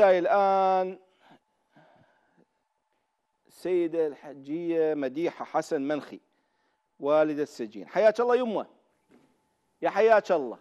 وياي الآن السيدة الحجية مديحة حسن منخي والدة السجين حياك الله يمه يا حياك الله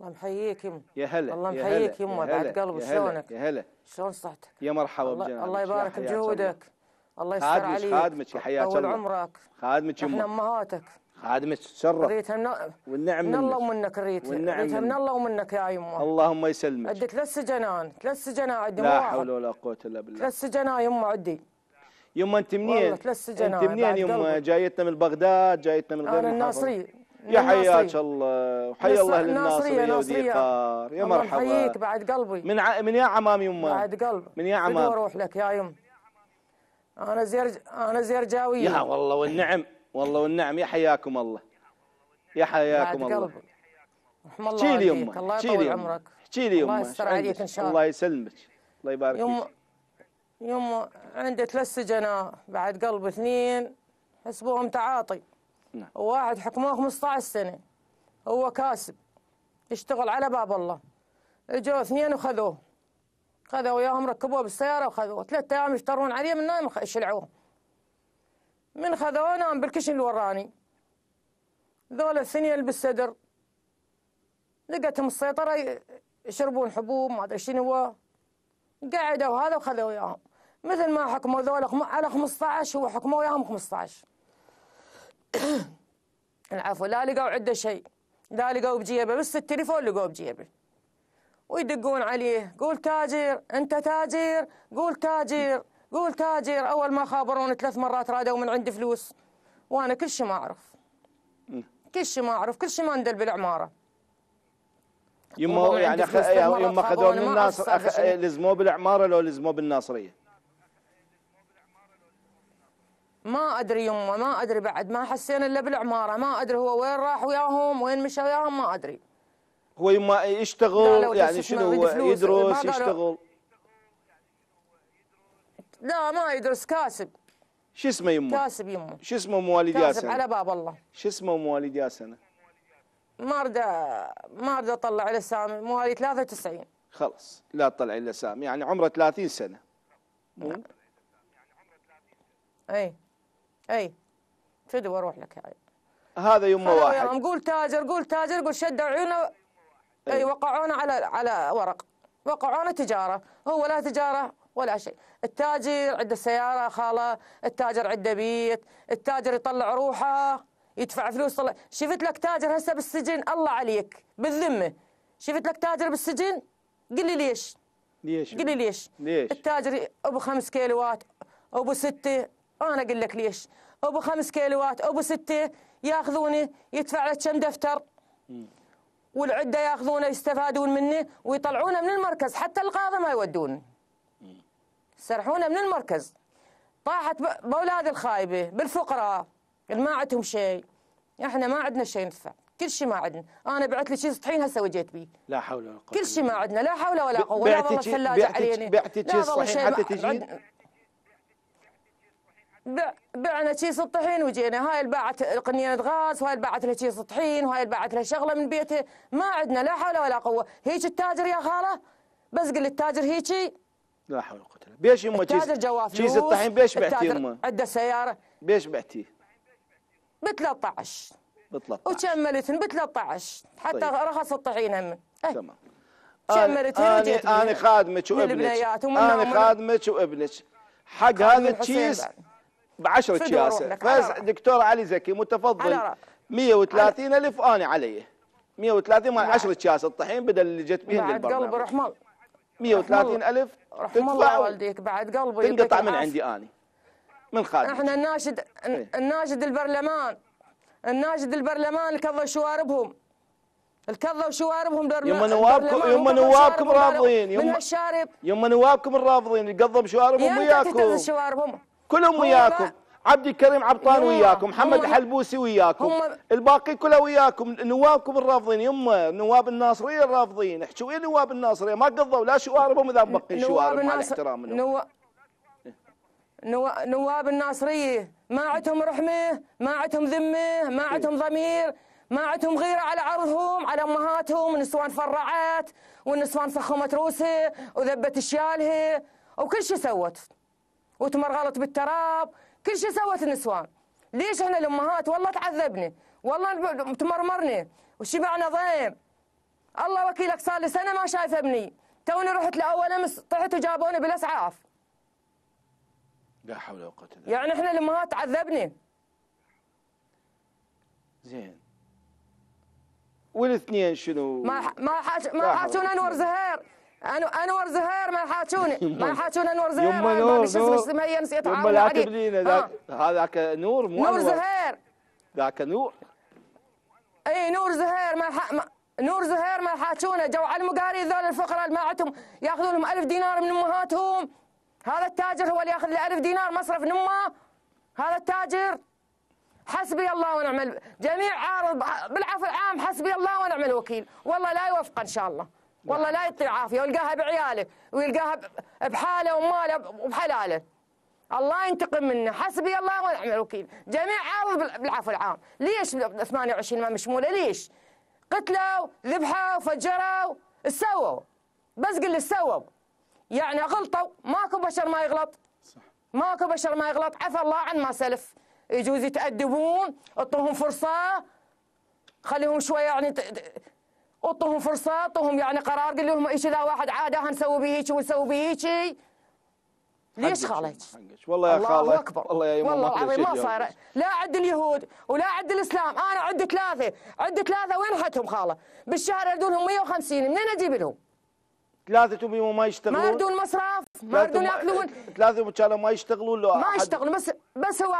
الله محييك يمه يا هلا الله محييك يمه بعد قلب شلونك يا هلا شلون صحتك يا مرحبا بجنابك الله يبارك بجهودك الله يسعدك خادمك يا حياك الله طول عمرك خادمك يمه احنا امهاتك عاد متشرف ريتها من والنعم من الله ومنك ريت والنعم ريتها من الله ومنك يا يمه اللهم يسلمك عندي ثلاث سجنان ثلاث سجنان عندي لا حول ولا قوه الا بالله ثلاث سجنان يمه عندي يمه انت منين؟ ثلاث سجنان انت منين يمه؟ جايتنا من بغداد جايتنا من غير انا الناصري يا حياك الله وحيا الله للناصرية ناصرية يا مرحبا الله يحييك بعد قلبي من ع... من يا عمام يمه بعد قلب من يا عمام اروح لك يا يم انا زير انا جاوية يا والله والنعم والله والنعم يا حياكم الله يا حياكم الله رحم الله احكي لي يمه الله يطول عمرك احكي لي يمه الله يستر عليك ان شاء الله الله يسلمك الله يبارك فيك يم عندي ثلاث سجناء بعد قلب اثنين حسبوهم تعاطي نعم. وواحد حكموه 15 سنه هو كاسب يشتغل على باب الله اجوا اثنين وخذوه خذوا وياهم ركبوه بالسياره وخذوه ثلاث ايام يشترون عليه من نايم شلعوه من خذونا عم بالكشن اللي وراني ذولا الثنية اللي بالصدر لقتهم السيطرة يشربون حبوب ما أدري شنو هو قعدوا وهذا وخذوا وياهم مثل ما حكموا ذولا على 15 هو حكموا وياهم 15 العفو لا لقوا عنده شيء لا لقوا بجيبه بس التليفون لقوا بجيبه ويدقون عليه قول تاجر انت تاجر قول تاجر قول تاجر اول ما خابروني ثلاث مرات رادوا من عندي فلوس وانا كل شيء ما اعرف كل شيء ما اعرف كل شيء ما اندل بالعماره يما يعني أخ... يما خذوه من الناصر أخ... لزموه بالعماره لو لزموه بالناصريه ما ادري يما ما ادري بعد ما حسينا الا بالعماره ما ادري هو وين راح وياهم وين مشى وياهم ما ادري هو يما يشتغل يعني شنو هو يدرس يشتغل لا ما يدرس كاسب شو اسمه يمه؟ كاسب يمه شو اسمه مواليد ياسن؟ كاسب على باب الله شو اسمه مواليد ياسن؟ ما اريد ما اريد اطلع الاسامي مواليد 93 خلص لا الا الاسامي يعني عمره 30 سنه مو؟ اي اي فدوى اروح لك هاي هذا يمه واحد يوم قول تاجر قول تاجر قول شدوا عيونه اي وقعونا على على ورق وقعونا تجاره هو لا تجاره ولا شيء التاجر عنده سيارة خالة التاجر عنده بيت التاجر يطلع روحه يدفع فلوس طلع شفت لك تاجر هسه بالسجن الله عليك بالذمة شفت لك تاجر بالسجن قل لي ليش ليش قل لي ليش ليش التاجر ابو خمس كيلوات ابو ستة انا اقول لك ليش ابو خمس كيلوات ابو ستة ياخذوني يدفع له كم دفتر والعده ياخذونه يستفادون مني ويطلعونه من المركز حتى القاضي ما يودونه سرحونا من المركز طاحت باولاد الخايبه بالفقراء اللي ما عندهم شيء احنا ما عندنا شيء ندفع كل شيء ما عندنا انا بعت لي شيء سطحين هسه وجيت بيه لا حول ولا قوه كل شيء ما عندنا لا حول ولا قوه ولا والله الثلاجه علينا بعتي شيء سطحين حتى تجين بعنا شيء سطحين وجينا هاي اللي باعت قنينة غاز وهاي اللي باعت لها شيء سطحين وهاي اللي باعت لها شغلة من بيتها ما عندنا لا حول ولا قوة هيك التاجر يا خالة بس قل التاجر هيجي لا حول ولا قوه الا بالله بيش يما كيس جواز الطحين بيش بعتيه يما عنده سياره بيش بعتيه ب 13 ب 13 وكملتن ب 13 حتى طيب. رخص الطحين هم إيه. تمام كملتن وجيت انا خادمك وابنك انا خادمك وابنك حق هذا التشيز ب 10 كياسه بس دكتور علي زكي متفضل 130 الف انا عليه 130 مال 10 كياس الطحين بدل اللي جت بهن للبرنامج قلب رحمه 130000 رحم الله والديك بعد قلبي تنقطع من عندي اني من خارج احنا الناشد إيه. الناشد البرلمان الناشد البرلمان كظوا شواربهم الكظوا شواربهم يما نوابكم يما نوابكم رافضين يما الشارب يما نوابكم الرافضين يقضوا بشواربهم وياكم كلهم وياكم عبد الكريم عبطان وياكم محمد الحلبوسي وياكم الباقي كله وياكم نوابكم الرافضين يما نواب الناصريه الرافضين احكي ويا نواب الناصريه ما قضوا لا شواربهم اذا مبقي شوارب مع الاحترام نو... نواب الناصريه ما عندهم رحمه ما عندهم ذمه ما إيه. عندهم ضمير ما عندهم غيره على عرضهم على امهاتهم النسوان فرعت والنسوان فخمت روسها وذبت شيالها وكل شيء سوت وتمرغلت بالتراب كل شيء سوت النسوان ليش احنا الامهات والله تعذبنا والله تمرمرنا وشبعنا ضيم الله وكيلك صار لي سنه ما شايفه ابني توني رحت لاول امس طحت وجابوني بالاسعاف لا حول ولا قوه الا يعني احنا الامهات تعذبنا زين والاثنين شنو ما ما حاج ما حاجونا نور زهير انا انور زهير ما حاتوني ما حاتوني انور زهير ما نور اسمه هي نسيت يما علي هذاك نور مو نور زهير ذاك نور اي نور زهير ما, حق ما نور زهير ما حاتونا جو على المقاري ذول الفقراء اللي ما عندهم ياخذون لهم 1000 دينار من امهاتهم هذا التاجر هو اللي ياخذ له 1000 دينار مصرف نمه هذا التاجر حسبي الله ونعم جميع عارض بالعفو العام حسبي الله ونعم الوكيل والله لا يوفق ان شاء الله والله لا يعطي العافيه ويلقاها بعياله ويلقاها بحاله وماله وبحلاله الله ينتقم منا حسبي الله ونعم الوكيل جميع عارض بالعفو العام ليش 28 ما مشموله ليش قتلوا ذبحوا فجروا سووا بس قل سووا يعني غلطوا ماكو بشر ما يغلط صح ماكو بشر ما يغلط عفى الله عن ما سلف يجوز يتأدبون اعطوهم فرصة خليهم شوية يعني اعطوهم فرصه اعطوهم يعني قرار قال لهم ايش اذا واحد عاده هنسوي به هيك ونسوي به هيك ليش خالد؟ والله يا خالد الله اكبر والله يا العظيم ما صاير لا عند اليهود ولا عند الاسلام انا عد ثلاثه عد ثلاثه وين حتهم خاله؟ بالشهر يردونهم 150 منين اجيب لهم؟ ثلاثة يوم ما يشتغلون ما يردون مصرف ما يردون ياكلون ثلاثة كانوا ما يشتغلون لو ما يشتغلون بس بس هو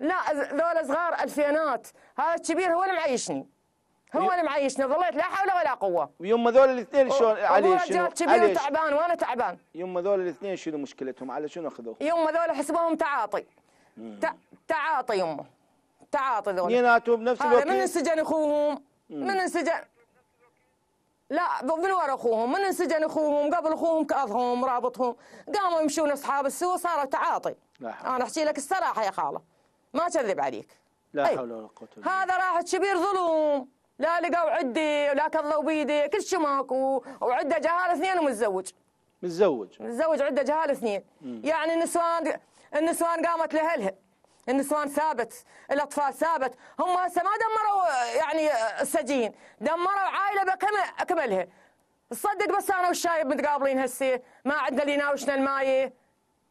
لا ذولا صغار الفينات هذا الكبير هو اللي معيشني هو إيه؟ انا معيشني ظليت لا حول ولا قوه يما ذول الاثنين شلون علي شنو رجال كبير وتعبان وانا تعبان يما ذول الاثنين شنو مشكلتهم على شنو اخذوه يما ذول حسبهم تعاطي ت... تعاطي يما تعاطي ذول يناتوا بنفس الوقت من انسجن اخوهم من انسجن لا بالورا اخوهم من انسجن اخوهم قبل اخوهم كاظهم رابطهم قاموا يمشون اصحاب السوء صاروا تعاطي لا انا احكي لك الصراحه يا خاله ما اكذب عليك لا حول ولا قوه هذا راح كبير ظلم لا لقوا عدي ولا كلوا بيدي كل شيء ماكو وعده جهال اثنين ومتزوج متزوج متزوج عده جهال اثنين مم. يعني النسوان النسوان قامت لاهلها النسوان ثابت الاطفال ثابت هم هسه ما دمروا يعني السجين دمروا عائله بكملها تصدق بس انا والشايب متقابلين هسه ما عندنا اللي يناوشنا المايه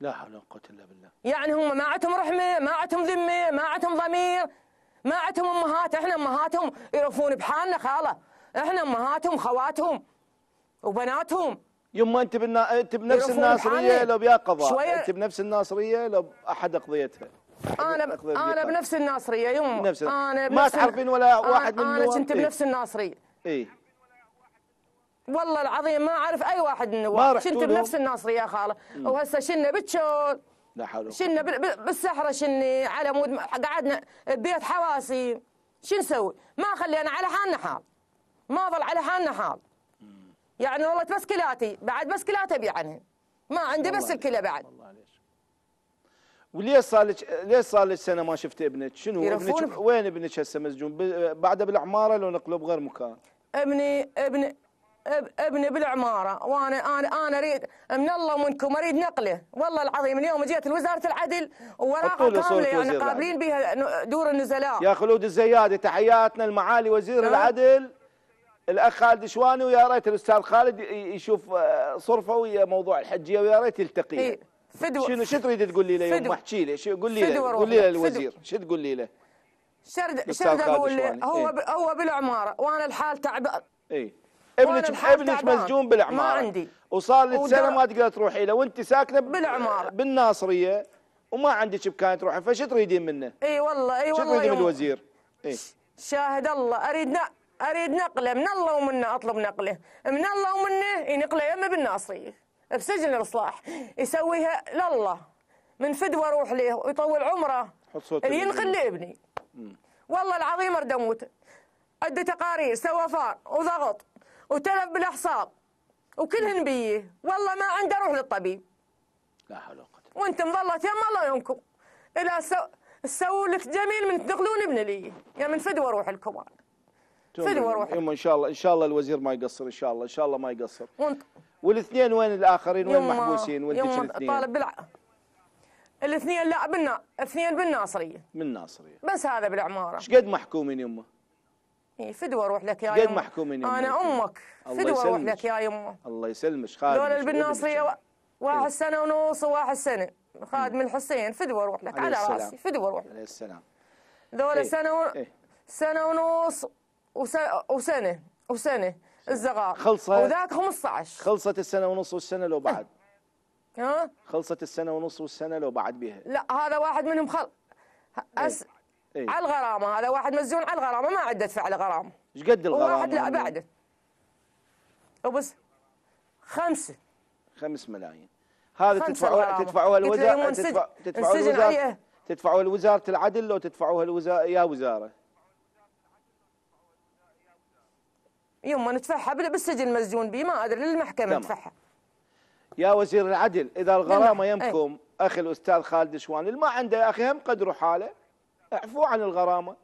لا حول ولا قوه الا بالله يعني هم ما عندهم رحمه ما عندهم ذمه ما عندهم ضمير ما عندهم امهات احنا امهاتهم يرفون بحالنا خاله احنا امهاتهم خواتهم وبناتهم يما انت بنا... انت بنفس الناصريه لو بيا قضاء شوية... انت بنفس الناصريه لو احد قضيتها انا ب... انا بنفس الناصريه يما انا بنفس ما تعرفين ولا واحد من انا كنت إيه. بنفس الناصريه اي والله العظيم ما اعرف اي واحد من النواب كنت بنفس الناصريه يا خاله وهسه شلنا بتشول لا حول شلنا بالسحره شني على مود قعدنا ببيت حواسي شو نسوي؟ ما خلينا على حالنا حال ما ظل على حالنا حال يعني والله بس كلاتي بعد بس كلات ابيع يعني. ما عندي بس الكلى بعد وليش صار لك ليش صار لك سنه ما شفت ابنك؟ شنو ابنك وين ابنك هسه مسجون؟ بعده بالعماره لو نقله بغير مكان؟ ابني ابني ابني بالعماره وانا انا انا اريد من الله ومنكم اريد نقله والله العظيم اليوم جيت لوزاره العدل ووراقه كامله يعني قابلين بها دور النزلاء يا خلود الزيادي تحياتنا لمعالي وزير نعم. العدل الاخ خالد شواني ويا ريت الاستاذ خالد يشوف آه، صرفه ويا موضوع الحجيه ويا ريت يلتقي إيه، فدوى شنو شو تريد تقول لي اليوم احكي لي شو قول لي قول لي للوزير شو تقول لي له شرد شرد اقول له هو إيه؟ هو بالعماره وانا الحال تعب اي ابنك ابنك مسجون بالعماره ما عندي وصار لك سنه ما تقدر تروحي له وانت ساكنه بالعماره بالناصريه وما عندك امكانيه تروحي فش تريدين منه؟ اي والله اي والله شو تريدين من الوزير؟ اي شاهد الله اريد نق... اريد نقله من الله ومنه اطلب نقله من الله ومنه ينقله يمه بالناصريه بسجن الاصلاح يسويها لله من فد اروح له ويطول عمره اللي ينقل لابني والله العظيم اردموت عده تقارير سوى فار وضغط وتلف بالاعصاب وكلهن بيه والله ما عنده روح للطبيب لا حول ولا قوه وانت مظلت يا الله ينكم الى سو... سووا لك جميل من تنقلون ابن لي يا من فدوى روح لكم فدوى روح يما ان شاء الله ان شاء الله الوزير ما يقصر ان شاء الله ان شاء الله ما يقصر وانت والاثنين وين الاخرين وين محبوسين وين الاثنين طالب بالع... الاثنين لا بالنا اثنين بالناصريه بالناصريه بس هذا بالعماره ايش قد محكومين يمه إيه، فدوى اروح لك يا يمه محكومين انا امك فدوى اروح لك يا يمه الله يسلمك خالد دول البناصيه واحد إيه؟ سنه ونص وواحد سنه خادم الحسين فدوى اروح لك على راسي فدوى اروح لك عليه السلام ذولا ايه سنه و... ايه سنه ونص وس... وسنه وسنه الزغار خلصت وذاك 15 خلصت السنه ونص والسنه لو بعد ها خلصت السنه ونص والسنه لو بعد بها لا هذا واحد منهم خل إيه. أس... إيه؟ إيه؟ على الغرامه هذا واحد مسجون على الغرامه ما عاد ادفع الغرامه ايش قد الغرامه؟ واحد لا بعده وبس خمسه خمس ملايين هذا تدفعوها تدفعوها الوزاره تدفع تدفعوها الوزاره تدفعوها لوزاره العدل لو تدفعوها الوزاره يا وزاره يوم ما ندفعها بالسجن مسجون بي ما ادري للمحكمه ندفعها يا وزير العدل اذا الغرامه إيه. يمكم اخي الاستاذ خالد شوان اللي ما عنده يا اخي هم قدروا حاله اعفوا عن الغرامه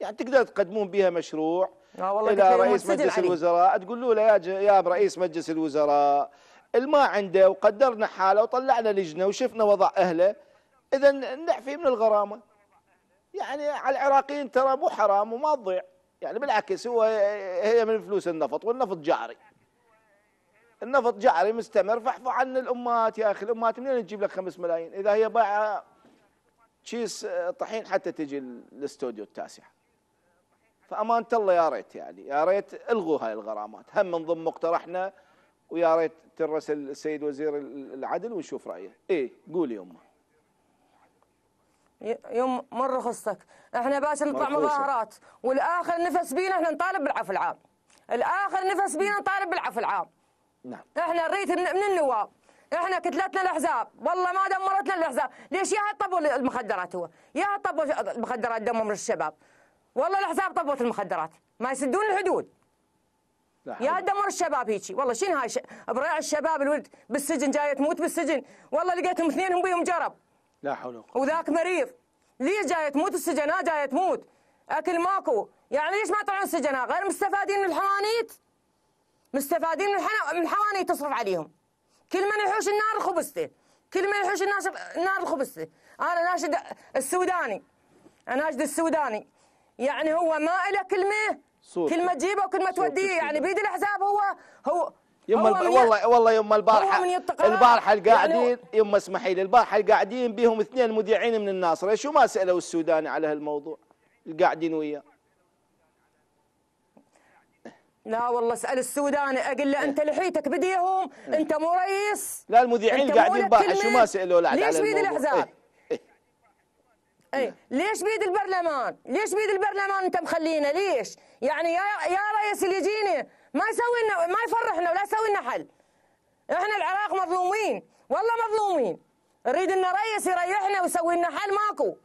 يعني تقدر تقدمون بها مشروع آه، والله الى رئيس مجلس علي. الوزراء تقول له يا يا رئيس مجلس الوزراء الما عنده وقدرنا حاله وطلعنا لجنه وشفنا وضع اهله اذا نعفي من الغرامه يعني على العراقيين ترى مو حرام وما تضيع يعني بالعكس هو هي من فلوس النفط والنفط جعري النفط جعري مستمر فاحفظ عن الامهات يا اخي الامهات منين تجيب لك 5 ملايين اذا هي بايعه كيس آه، طحين حتى تجي الاستوديو التاسع فامانه الله يا ريت يعني يا ريت الغوا هاي الغرامات هم من ضمن مقترحنا ويا ريت ترسل السيد وزير العدل ونشوف رايه ايه قولي يمه يوم مر رخصتك احنا باش نطلع مظاهرات والاخر نفس بينا احنا نطالب بالعفو العام الاخر نفس بينا نطالب بالعفو العام نعم احنا نريد من النواب احنا كتلتنا الاحزاب والله ما دمرتنا الاحزاب ليش يا طبوا المخدرات هو يا طبوا المخدرات دمر الشباب والله الاحزاب طبوت المخدرات ما يسدون الحدود يا دمر الشباب هيك والله شنو هاي ش... بريع الشباب الولد بالسجن جايه تموت بالسجن والله لقيتهم اثنينهم بيهم جرب لا حول ولا قوه وذاك مريض ليش جايه تموت السجناء جايه تموت اكل ماكو يعني ليش ما يطلعون السجناء غير مستفادين من الحوانيت مستفادين من الحوانيت تصرف عليهم كل ما يحوش النار الخبزتي كل ما يحوش الناس النار الخبزتي انا ناشد السوداني انا ناشد السوداني يعني هو ما له كلمه صوت. كلمه تجيبه وكلمه توديه يعني بيد الاحزاب هو هو يما والله والله يما البارحه البارحه يعني القاعدين يعني يما اسمحي لي البارحه القاعدين بيهم اثنين مذيعين من الناصره شو ما سالوا السوداني على هالموضوع القاعدين وياه لا والله اسال السوداني اقول له انت لحيتك بديهم إيه. انت مو رئيس لا المذيعين قاعدين باحث ما سالوا لا ليش بيد الاحزاب؟ اي, أي. إيه. إيه. ليش بيد البرلمان؟ ليش بيد البرلمان انت مخلينا ليش؟ يعني يا يا رئيس اللي يجينا ما يسوي لنا ما يفرحنا ولا يسوي لنا حل. احنا العراق مظلومين والله مظلومين. نريد ان رئيس يريحنا ويسوي لنا حل ماكو.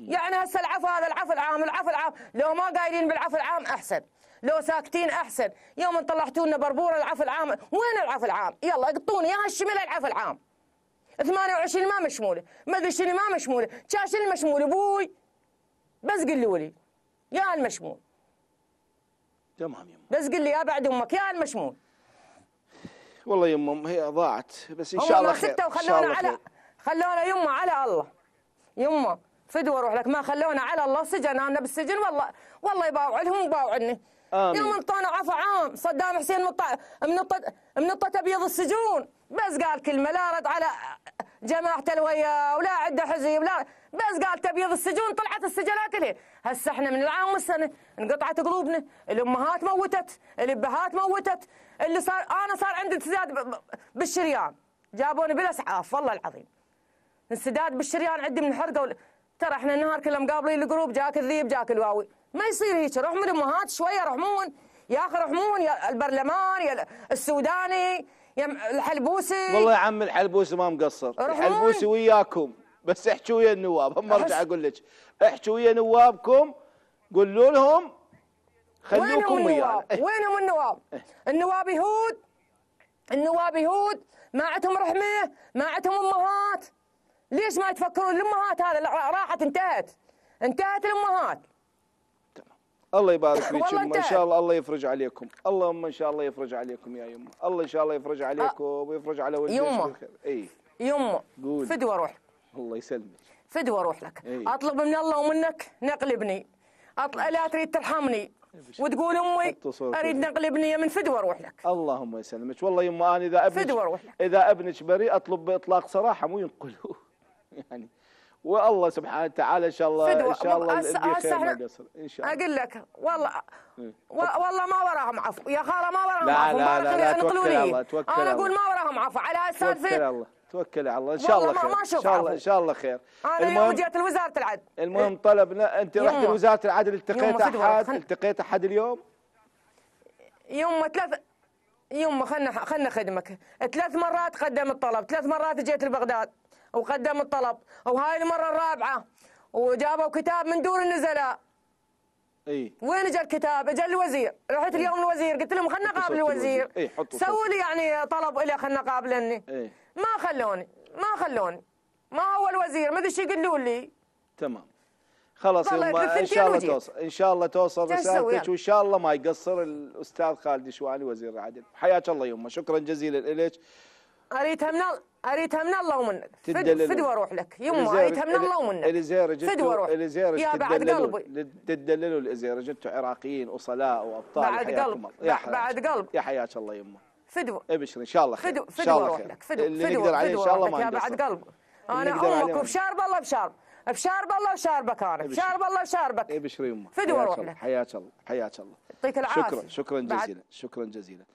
يعني هسه العفو هذا العفو العام العفو العام لو ما قايلين بالعفو العام احسن. لو ساكتين احسن يوم طلعتوا لنا بربوره العفو العام وين العفو العام يلا اقطوني يا هالشمل العفو العام 28 ما مشموله ما ادري شنو ما مشموله تشاش المشمول ابوي بس قولوا لي يا المشمول تمام يما بس قل لي يا بعد امك يا المشمول والله يما أمم، هي ضاعت بس ان شاء الله خير ستة وخلونا على خلونا يما على الله يما فدوى اروح لك ما خلونا على الله سجن انا بالسجن والله والله يباوع لهم وباوعني آمين. يوم عفو عام صدام حسين منطت منطت ابيض السجون بس قال كلمه لا رد على جماعة الويا ولا عنده حزب لا بس قال تبيض السجون طلعت السجلات له هسه احنا من العام والسنه انقطعت قلوبنا الامهات موتت الابهات موتت اللي صار انا صار عندي انسداد بالشريان جابوني بالاسعاف والله العظيم انسداد بالشريان عندي من الحرقه ترى احنا النهار كله مقابلين القروب جاك الذيب جاك الواوي ما يصير هيك رغم الامهات شويه رحمون يا اخي رحمون يا البرلمان يا السوداني يا الحلبوسي والله يا عم الحلبوسي ما مقصر الحلبوسي وياكم بس احكوا ويا النواب هم ارجع اقول لك احكوا ويا نوابكم قولوا لهم خلوكم ويانا وينهم النواب؟ النواب يهود النواب يهود ما عندهم رحمه ما عندهم امهات ليش ما تفكرون الامهات هذا راحت انتهت انتهت الامهات الله يبارك فيكم ان شاء الله الله يفرج عليكم اللهم ان شاء الله يفرج عليكم يا يما الله ان شاء الله يفرج عليكم آه. ويفرج على والديك يما اي قول فدوى روح الله يسلمك فدوى اروح لك أي. اطلب من الله ومنك نقلبني أطل... لا تريد ترحمني وتقول امي اريد نقلبني من فدوى اروح لك اللهم يسلمك والله يما انا اذا ابنك فدوى روح لك اذا ابنك بريء اطلب باطلاق صراحه مو ينقلوه يعني والله سبحانه وتعالى ان شاء الله فدوة. ان شاء الله أس... ما قصر ان شاء الله اقول لك والله إيه. والله ما وراهم عفو يا خاله ما وراهم عفو لا لا, لا, لا يعني توكل على الله توكل انا اقول ما وراهم عفو على هالسالفه توكل الله توكل على الله ان شاء الله خير ان شاء الله ان شاء الله خير انا يوم جيت لوزاره العدل المهم طلبنا انت رحت لوزاره العدل التقيت احد التقيت احد اليوم يوم ثلاث يوم خلنا خلنا خدمك ثلاث مرات قدمت طلب ثلاث مرات جيت لبغداد وقدم الطلب وهاي المرة الرابعة وجابوا كتاب من دور النزلاء اي وين اجى الكتاب؟ اجى الوزير، رحت اليوم الوزير قلت لهم خلنا قابل الوزير اي حطوا سووا لي يعني طلب الي خلنا قابلني اي ما خلوني ما خلوني ما هو الوزير ما ادري شو يقولوا لي تمام خلاص يما ان شاء الله توصل ان شاء الله توصل رسالتك يعني. وان شاء الله ما يقصر الاستاذ خالد شوالي وزير العدل حياك الله يما شكرا جزيلا لك اريد من اريتها من الله ومنك فد فد واروح لك يما اريتها من الله ومنك الازارج فد واروح يا بعد قلبي تدللوا الازارج انتم عراقيين وصلاء وابطال بعد قلب يا بعد قلب يا حياك الله يما فدوى ابشر ان شاء الله خير فدوى فدوى اروح لك فدوى اللي نقدر عليه ان شاء الله ما يا بعد قلب انا امك وبشارب الله بشارب بشارب الله وشاربك انا بشارب الله وشاربك ابشري يمه فدوى واروح لك حياك الله حياك الله يعطيك العافيه شكرا شكرا جزيلا شكرا جزيلا